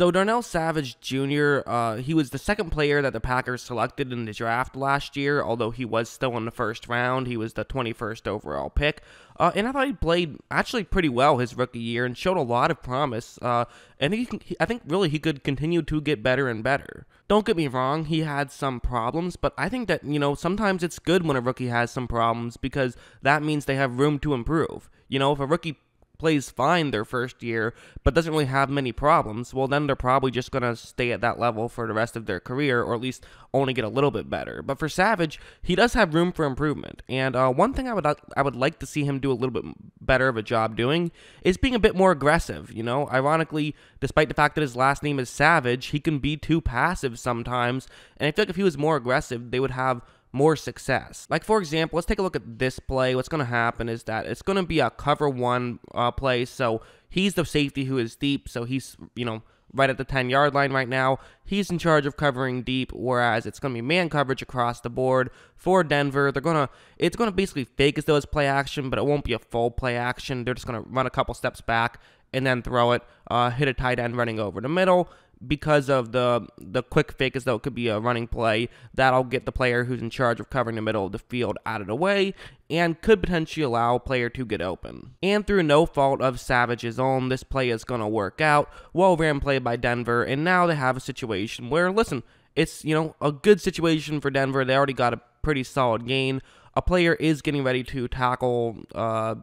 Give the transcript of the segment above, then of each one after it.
So Darnell Savage Jr., uh, he was the second player that the Packers selected in the draft last year, although he was still in the first round. He was the 21st overall pick. Uh, and I thought he played actually pretty well his rookie year and showed a lot of promise. Uh, and he, he, I think really he could continue to get better and better. Don't get me wrong, he had some problems, but I think that, you know, sometimes it's good when a rookie has some problems because that means they have room to improve. You know, if a rookie plays fine their first year, but doesn't really have many problems, well, then they're probably just going to stay at that level for the rest of their career, or at least only get a little bit better. But for Savage, he does have room for improvement, and uh, one thing I would I would like to see him do a little bit better of a job doing is being a bit more aggressive. You know, ironically, despite the fact that his last name is Savage, he can be too passive sometimes, and I feel like if he was more aggressive, they would have more success. Like for example, let's take a look at this play. What's going to happen is that it's going to be a cover one uh, play. So he's the safety who is deep. So he's you know right at the 10 yard line right now. He's in charge of covering deep, whereas it's going to be man coverage across the board for Denver. They're going to, it's going to basically fake as though it's play action, but it won't be a full play action. They're just going to run a couple steps back and then throw it, uh, hit a tight end running over the middle because of the the quick fake as though it could be a running play that'll get the player who's in charge of covering the middle of the field out of the way and could potentially allow a player to get open. And through no fault of Savage's own, this play is going to work out. Well ran play by Denver, and now they have a situation where, listen, it's, you know, a good situation for Denver. They already got a pretty solid gain. A player is getting ready to tackle, uh,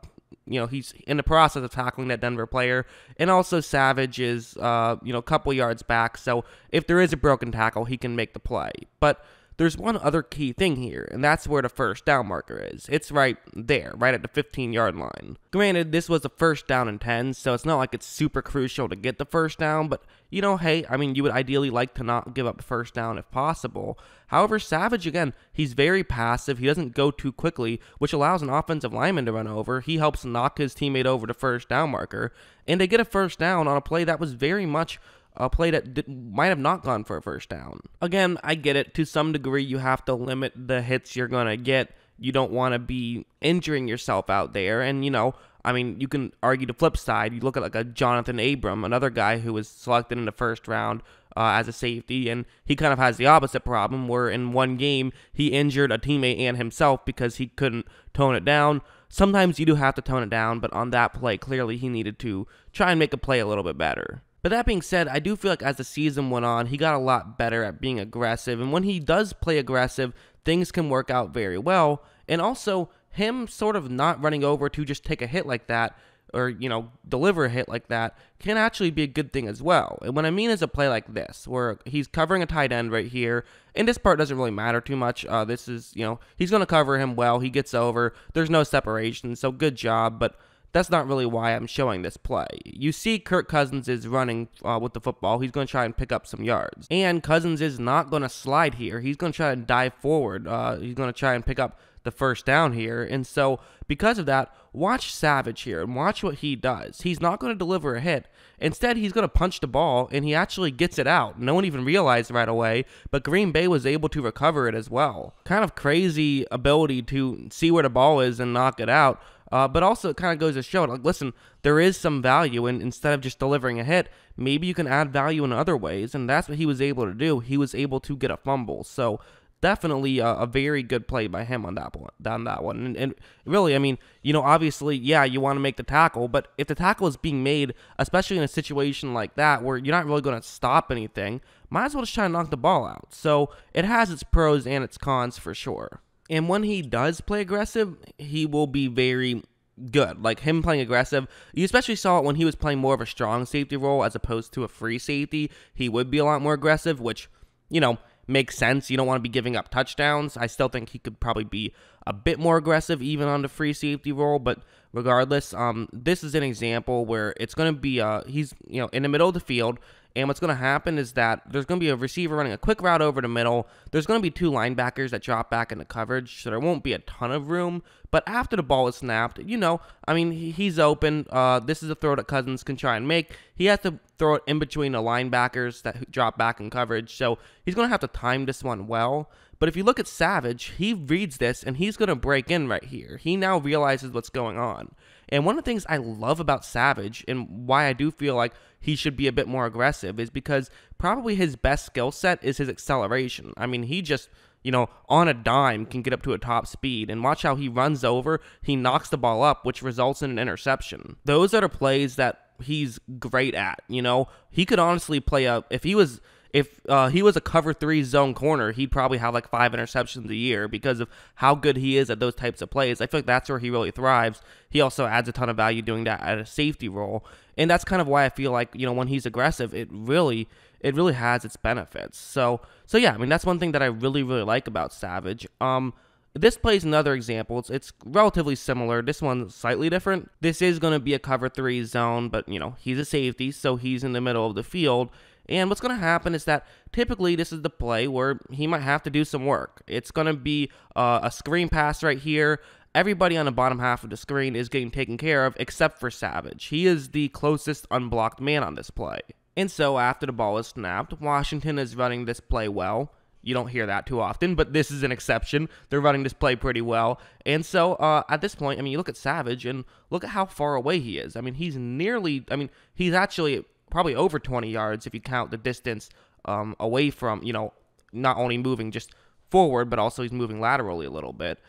you know he's in the process of tackling that Denver player, and also Savage is uh, you know a couple yards back. So if there is a broken tackle, he can make the play. But there's one other key thing here, and that's where the first down marker is. It's right there, right at the 15 yard line. Granted, this was a first down and 10, so it's not like it's super crucial to get the first down, but you know, hey, I mean, you would ideally like to not give up first down if possible. However, Savage, again, he's very passive. He doesn't go too quickly, which allows an offensive lineman to run over. He helps knock his teammate over to first down marker, and they get a first down on a play that was very much a play that did, might have not gone for a first down. Again, I get it. To some degree, you have to limit the hits you're going to get. You don't want to be injuring yourself out there. And, you know, I mean, you can argue the flip side. You look at like a Jonathan Abram, another guy who was selected in the first round uh, as a safety, and he kind of has the opposite problem where in one game he injured a teammate and himself because he couldn't tone it down. Sometimes you do have to tone it down, but on that play, clearly he needed to try and make a play a little bit better. But that being said, I do feel like as the season went on, he got a lot better at being aggressive. And when he does play aggressive, things can work out very well. And also, him sort of not running over to just take a hit like that or, you know, deliver a hit like that can actually be a good thing as well. And what I mean is a play like this, where he's covering a tight end right here. And this part doesn't really matter too much. Uh, this is, you know, he's going to cover him well. He gets over. There's no separation. So good job. But that's not really why I'm showing this play. You see Kirk Cousins is running uh, with the football. He's going to try and pick up some yards. And Cousins is not going to slide here. He's going to try and dive forward. Uh, he's going to try and pick up the first down here. And so, because of that, watch Savage here and watch what he does. He's not going to deliver a hit. Instead, he's going to punch the ball and he actually gets it out. No one even realized right away, but Green Bay was able to recover it as well. Kind of crazy ability to see where the ball is and knock it out. Uh, but also, it kind of goes to show, like, listen, there is some value, and instead of just delivering a hit, maybe you can add value in other ways, and that's what he was able to do. He was able to get a fumble, so definitely a, a very good play by him on that one, on that one. And, and really, I mean, you know, obviously, yeah, you want to make the tackle, but if the tackle is being made, especially in a situation like that where you're not really going to stop anything, might as well just try and knock the ball out. So it has its pros and its cons for sure. And when he does play aggressive, he will be very good. Like him playing aggressive, you especially saw it when he was playing more of a strong safety role as opposed to a free safety. He would be a lot more aggressive, which, you know, makes sense. You don't want to be giving up touchdowns. I still think he could probably be a bit more aggressive even on the free safety role, but regardless, um, this is an example where it's going to be uh, he's you know in the middle of the field and what's going to happen is that there's going to be a receiver running a quick route over the middle. There's going to be two linebackers that drop back into coverage, so there won't be a ton of room. But after the ball is snapped, you know, I mean, he's open. Uh, this is a throw that Cousins can try and make. He has to throw it in between the linebackers that drop back in coverage, so he's going to have to time this one well. But if you look at Savage, he reads this and he's going to break in right here. He now realizes what's going on. And one of the things I love about Savage and why I do feel like he should be a bit more aggressive is because probably his best skill set is his acceleration. I mean, he just, you know, on a dime can get up to a top speed. And watch how he runs over, he knocks the ball up, which results in an interception. Those are the plays that he's great at, you know? He could honestly play up if he was if uh, he was a cover three zone corner, he'd probably have like five interceptions a year because of how good he is at those types of plays. I feel like that's where he really thrives. He also adds a ton of value doing that at a safety role, and that's kind of why I feel like you know when he's aggressive, it really it really has its benefits. So so yeah, I mean that's one thing that I really really like about Savage. Um, this plays another example. It's, it's relatively similar. This one's slightly different. This is going to be a cover three zone, but you know he's a safety, so he's in the middle of the field and what's going to happen is that typically this is the play where he might have to do some work. It's going to be uh, a screen pass right here. Everybody on the bottom half of the screen is getting taken care of except for Savage. He is the closest unblocked man on this play. And so after the ball is snapped, Washington is running this play well. You don't hear that too often, but this is an exception. They're running this play pretty well. And so uh, at this point, I mean, you look at Savage and look at how far away he is. I mean, he's nearly, I mean, he's actually probably over 20 yards if you count the distance um, away from, you know, not only moving just forward, but also he's moving laterally a little bit.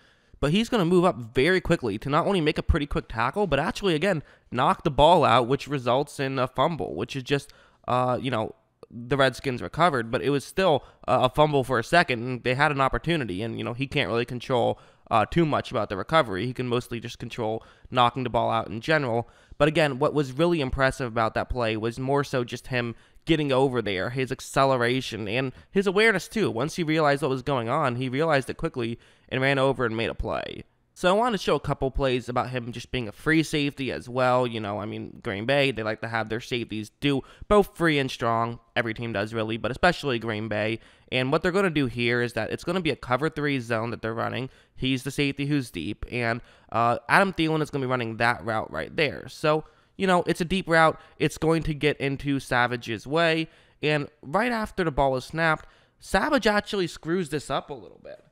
But he's going to move up very quickly to not only make a pretty quick tackle, but actually, again, knock the ball out, which results in a fumble, which is just, uh, you know, the Redskins recovered, but it was still uh, a fumble for a second. And they had an opportunity, and, you know, he can't really control uh, too much about the recovery. He can mostly just control knocking the ball out in general. But again, what was really impressive about that play was more so just him getting over there, his acceleration, and his awareness too. Once he realized what was going on, he realized it quickly and ran over and made a play. So I want to show a couple plays about him just being a free safety as well. You know, I mean, Green Bay, they like to have their safeties do both free and strong. Every team does really, but especially Green Bay. And what they're going to do here is that it's going to be a cover three zone that they're running. He's the safety who's deep, and uh, Adam Thielen is going to be running that route right there. So, you know, it's a deep route. It's going to get into Savage's way. And right after the ball is snapped, Savage actually screws this up a little bit.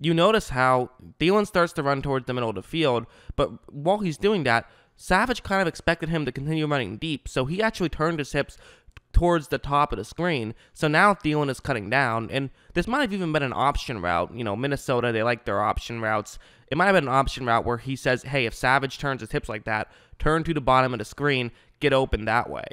You notice how Thielen starts to run towards the middle of the field, but while he's doing that, Savage kind of expected him to continue running deep, so he actually turned his hips, towards the top of the screen. So now Thielen is cutting down, and this might have even been an option route. You know, Minnesota, they like their option routes. It might have been an option route where he says, hey, if Savage turns his hips like that, turn to the bottom of the screen, get open that way.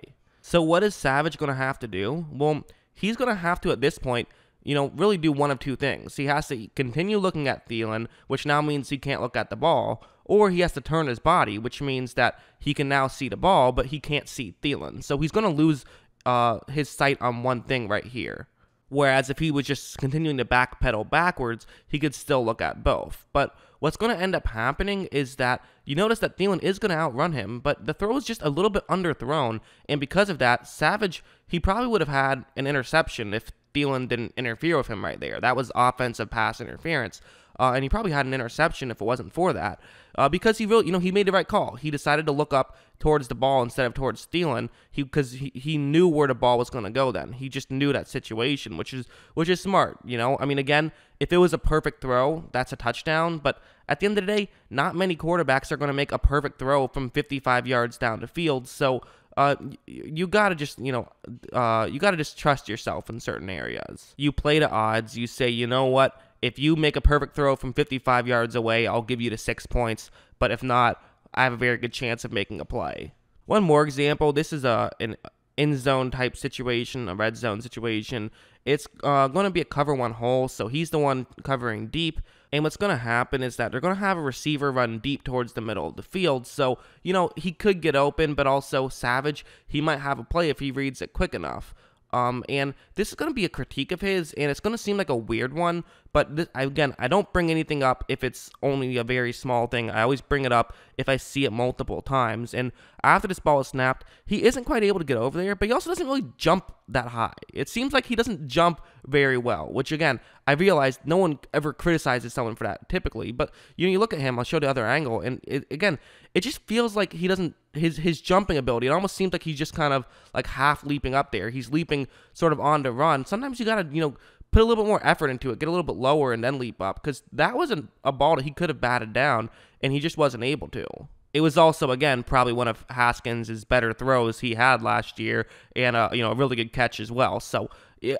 So what is Savage going to have to do? Well, he's going to have to, at this point, you know, really do one of two things. He has to continue looking at Thielen, which now means he can't look at the ball, or he has to turn his body, which means that he can now see the ball, but he can't see Thielen. So he's going to lose uh, his sight on one thing right here. Whereas if he was just continuing to backpedal backwards, he could still look at both. But what's going to end up happening is that you notice that Thielen is going to outrun him, but the throw is just a little bit underthrown. And because of that, Savage, he probably would have had an interception if Thielen didn't interfere with him right there. That was offensive pass interference uh, and he probably had an interception if it wasn't for that, uh, because he really, you know, he made the right call. He decided to look up towards the ball instead of towards Thielen, he because he, he knew where the ball was going to go. Then he just knew that situation, which is which is smart. You know, I mean, again, if it was a perfect throw, that's a touchdown. But at the end of the day, not many quarterbacks are going to make a perfect throw from 55 yards down the field. So. Uh, you gotta just you know uh, you gotta just trust yourself in certain areas you play to odds you say you know what if you make a perfect throw from 55 yards away, I'll give you the six points. But if not, I have a very good chance of making a play. One more example. This is a an in zone type situation, a red zone situation. It's uh, going to be a cover one hole, so he's the one covering deep. And what's going to happen is that they're going to have a receiver run deep towards the middle of the field. So, you know, he could get open, but also Savage, he might have a play if he reads it quick enough. Um, and this is going to be a critique of his, and it's going to seem like a weird one, but this, again, I don't bring anything up if it's only a very small thing. I always bring it up if I see it multiple times. And after this ball is snapped, he isn't quite able to get over there, but he also doesn't really jump that high. It seems like he doesn't jump very well, which again, I realized no one ever criticizes someone for that typically. But you, know, you look at him, I'll show the other angle, and it, again, it just feels like he doesn't his his jumping ability. It almost seems like he's just kind of like half leaping up there. He's leaping sort of on the run. Sometimes you gotta you know put a little bit more effort into it, get a little bit lower, and then leap up. Because that was not a ball that he could have batted down, and he just wasn't able to. It was also again probably one of Haskins' better throws he had last year, and a, uh, you know a really good catch as well. So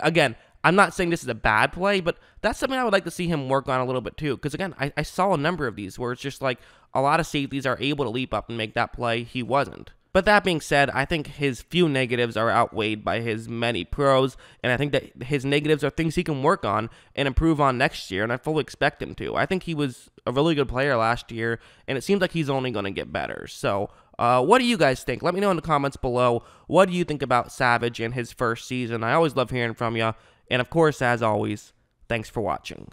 again, I'm not saying this is a bad play, but that's something I would like to see him work on a little bit too. Because again, I, I saw a number of these where it's just like a lot of safeties are able to leap up and make that play. He wasn't. But that being said, I think his few negatives are outweighed by his many pros, and I think that his negatives are things he can work on and improve on next year, and I fully expect him to. I think he was a really good player last year, and it seems like he's only going to get better. So, uh, what do you guys think? Let me know in the comments below. What do you think about Savage in his first season? I always love hearing from you. And of course, as always, thanks for watching.